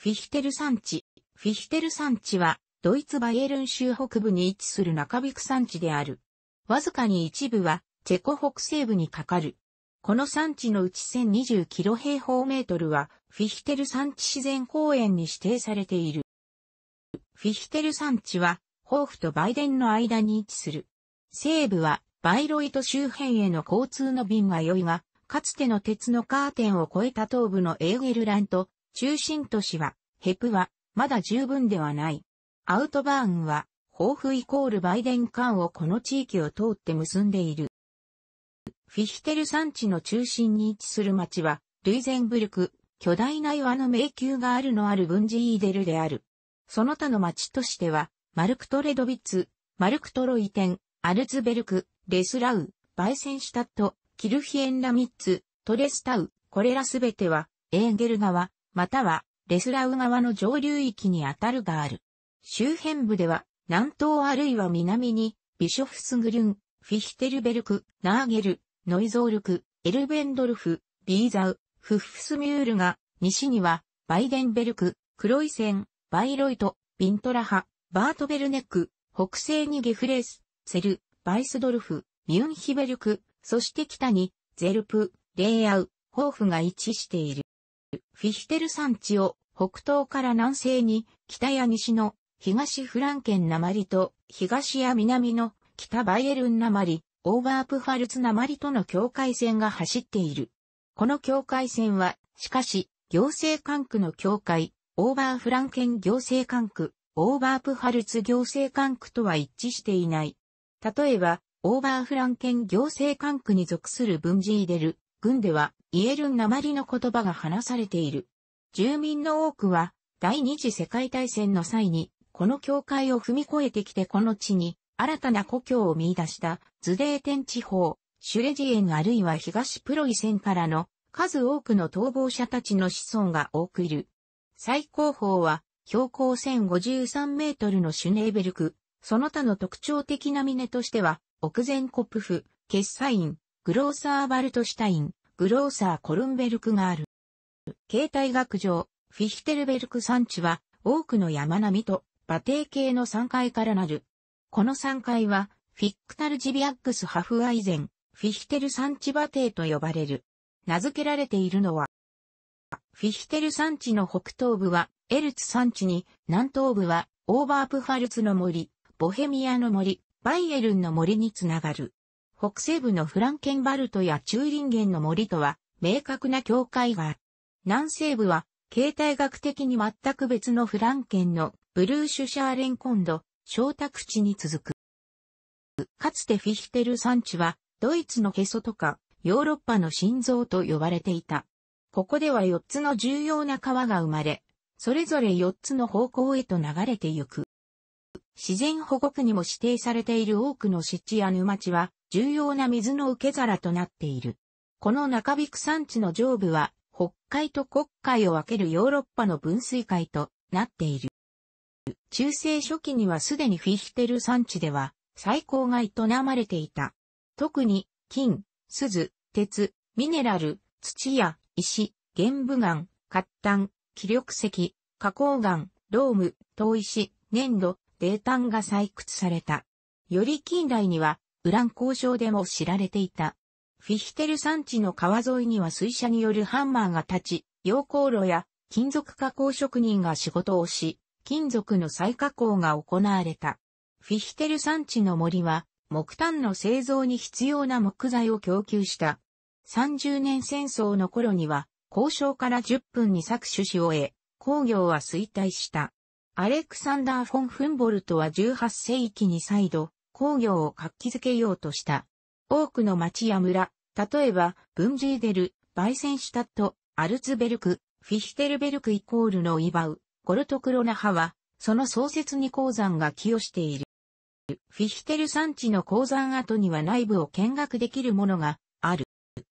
フィヒテル山地。フィヒテル山地は、ドイツバイエルン州北部に位置する中ビク山地である。わずかに一部は、チェコ北西部にかかる。この山地のうち1020キロ平方メートルは、フィヒテル山地自然公園に指定されている。フィヒテル山地は、ホーフとバイデンの間に位置する。西部は、バイロイト周辺への交通の便が良いが、かつての鉄のカーテンを越えた東部のエーゲルランと中心都市は、ヘプは、まだ十分ではない。アウトバーンは、豊富イコールバイデン間をこの地域を通って結んでいる。フィヒテル山地の中心に位置する町は、ルイゼンブルク、巨大な岩の迷宮があるのある文字イーデルである。その他の町としては、マルクトレドビッツ、マルクトロイテン、アルツベルク、レスラウ、バイセンシュタット、キルヒエンラミッツ、トレスタウ、これらすべては、エーゲル川、またはレスラウ川の上流域にあたるがある。周辺部では、南東あるいは南に、ビショフスグルン、フィヒテルベルク、ナーゲル、ノイゾールク、エルベンドルフ、ビーザウ、フッフスミュールが、西には、バイデンベルク、クロイセン、バイロイト、ビントラハ、バートベルネック、北西にゲフレース、セル、バイスドルフ、ミュンヒベルク、そして北に、ゼルプ、レイアウ、ホーフが位置している。フィヒテル山地を北東から南西に、北や西の東フランケン鉛と東や南の北バイエルン鉛、オーバープファルツ鉛との境界線が走っている。この境界線は、しかし、行政管区の境界、オーバーフランケン行政管区、オーバープファルツ行政管区とは一致していない。例えば、オーバーフランケン行政管区に属する文字イデル、軍ではイエルン鉛の言葉が話されている。住民の多くは第二次世界大戦の際にこの境界を踏み越えてきてこの地に新たな故郷を見出したズデーテン地方、シュレジエンあるいは東プロイセンからの数多くの逃亡者たちの子孫が多くいる。最高峰は標高1053メートルのシュネーベルク、その他の特徴的な峰としては、奥前コップフ、決裁院、グローサー・バルトシュタイン、グローサー・コルンベルクがある。形態学上、フィヒテルベルク山地は多くの山並みと馬蹄系の山階からなる。この山階は、フィックタルジビアックス・ハフアイゼン、フィヒテル山地馬蹄と呼ばれる。名付けられているのは、フィヒテル山地の北東部はエルツ山地に、南東部はオーバープファルツの森、ボヘミアの森、バイエルンの森につながる。北西部のフランケンバルトやチューリンゲンの森とは明確な境界がある。南西部は形態学的に全く別のフランケンのブルーシュシャーレンコンド、小宅地に続く。かつてフィヒテル山地はドイツのへそとかヨーロッパの心臓と呼ばれていた。ここでは4つの重要な川が生まれ、それぞれ4つの方向へと流れてゆく。自然保護区にも指定されている多くの湿地や沼地は重要な水の受け皿となっている。この中引く山地の上部は北海と黒海を分けるヨーロッパの分水海となっている。中世初期にはすでにフィヒテル山地では最高が営まれていた。特に金、鈴、鉄、ミネラル、土や石、玄武岩、活炭、気力石、花崗岩、ローム、遠石、粘土、泥炭が採掘された。より近代には、ウラン交渉でも知られていた。フィヒテル山地の川沿いには水車によるハンマーが立ち、溶鉱炉や金属加工職人が仕事をし、金属の再加工が行われた。フィヒテル山地の森は、木炭の製造に必要な木材を供給した。30年戦争の頃には、交渉から10分に搾取し終え、工業は衰退した。アレクサンダー・フォン・フンボルトは18世紀に再度、工業を活気づけようとした。多くの町や村、例えば、ブンジーデル、バイセンシュタット、アルツベルク、フィヒテルベルクイコールのイバウ、ゴルトクロナハは、その創設に鉱山が寄与している。フィヒテル山地の鉱山跡には内部を見学できるものがある。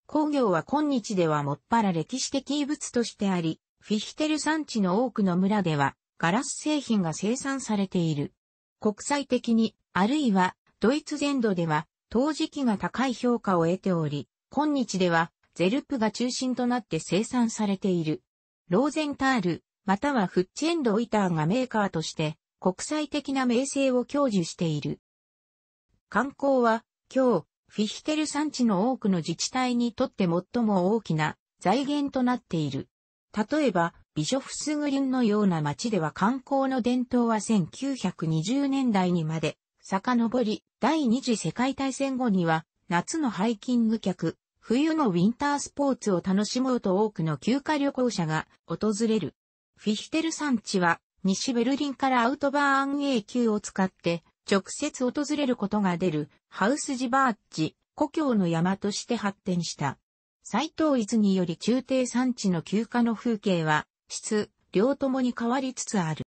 工業は今日ではもっぱら歴史的遺物としてあり、フィヒテル山地の多くの村ではガラス製品が生産されている。国際的に、あるいはドイツ全土では、陶磁器が高い評価を得ており、今日では、ゼルプが中心となって生産されている。ローゼンタール、またはフッチェンド・イターがメーカーとして、国際的な名声を享受している。観光は、今日、フィヒテル産地の多くの自治体にとって最も大きな財源となっている。例えば、ビショフスグリンのような街では観光の伝統は1920年代にまで遡り、第二次世界大戦後には夏のハイキング客、冬のウィンタースポーツを楽しもうと多くの休暇旅行者が訪れる。フィヒテル山地は西ベルリンからアウトバーン A 級を使って直接訪れることが出るハウスジバーチ、故郷の山として発展した。斎藤伊により中低山地の休暇の風景は質、両ともに変わりつつある。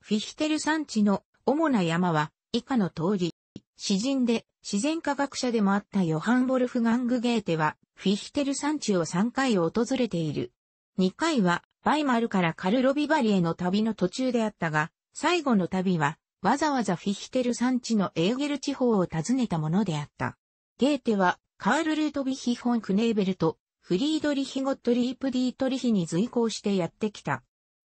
フィヒテル山地の主な山は以下の通り、詩人で自然科学者でもあったヨハン・ボルフガング・ゲーテはフィヒテル山地を3回訪れている。2回はバイマルからカルロビバリへの旅の途中であったが、最後の旅はわざわざフィヒテル山地のエーゲル地方を訪ねたものであった。ゲーテはカール・ルートビヒ・ホン・クネーベルとフリードリヒ・ゴットリープ・ディートリヒに随行してやってきた。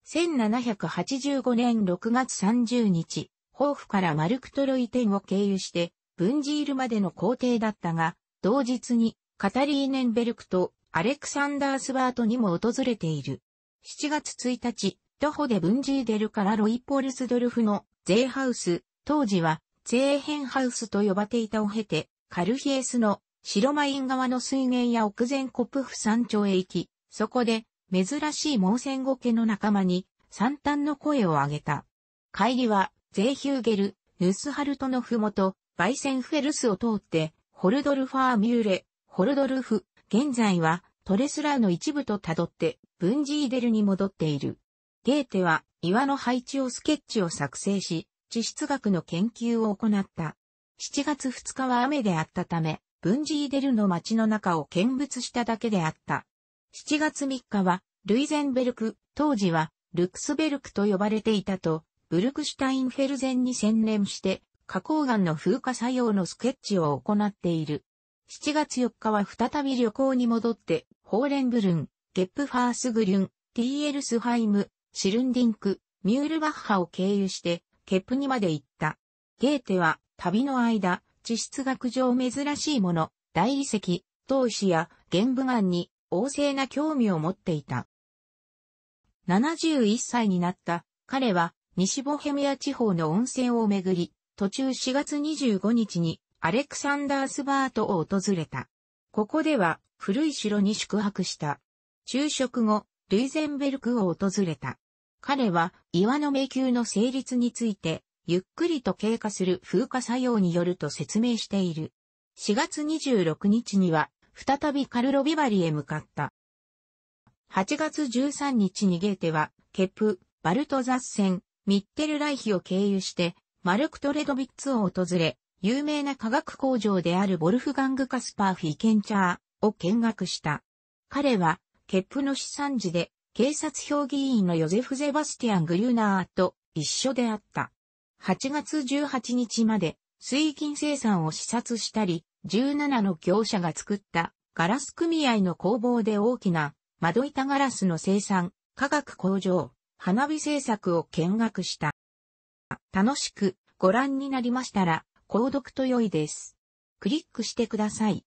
1785年6月30日、ホーフからマルクトロイテンを経由して、ブンジールまでの皇帝だったが、同日にカタリーネンベルクとアレクサンダースバートにも訪れている。7月1日、徒歩でブンジーデルからロイポルスドルフのゼーハウス、当時はゼーヘンハウスと呼ばれていたを経て、カルヒエスの白マイン側の水源や奥前コプフ山頂へ行き、そこで、珍しい猛戦ゴケの仲間に、惨憺の声を上げた。帰りは、ゼーヒューゲル、ヌスハルトのふもと、バイセンフェルスを通って、ホルドルファーミューレ、ホルドルフ、現在は、トレスラーの一部と辿って、ブンジーデルに戻っている。ゲーテは、岩の配置をスケッチを作成し、地質学の研究を行った。7月2日は雨であったため、ブンジーデルの街の中を見物しただけであった。7月3日は、ルイゼンベルク、当時は、ルクスベルクと呼ばれていたと、ブルクシュタインフェルゼンに専念して、花崗岩の風化作用のスケッチを行っている。7月4日は再び旅行に戻って、ホーレンブルン、ゲップファースグリュン、ティーエルスハイム、シルンディンク、ミュールバッハを経由して、ケップにまで行った。ゲーテは、旅の間、地質学上珍しいもの、大理石、陶石や玄武岩に旺盛な興味を持っていた。71歳になった彼は西ボヘミア地方の温泉をめぐり、途中4月25日にアレクサンダースバートを訪れた。ここでは古い城に宿泊した。昼食後、ルイゼンベルクを訪れた。彼は岩の迷宮の成立についてゆっくりと経過する風化作用によると説明している。4月26日には、再びカルロビバリへ向かった。8月13日にゲーテは、ケプ、バルトザセ戦、ミッテルライヒを経由して、マルクトレドビッツを訪れ、有名な化学工場であるボルフガング・カスパーフィ・ケンチャーを見学した。彼は、ケップの資産時で、警察評議員のヨゼフ・ゼバスティアン・グリューナーと一緒であった。8月18日まで水銀生産を視察したり、17の業者が作ったガラス組合の工房で大きな窓板ガラスの生産、化学工場、花火製作を見学した。楽しくご覧になりましたら、購読と良いです。クリックしてください。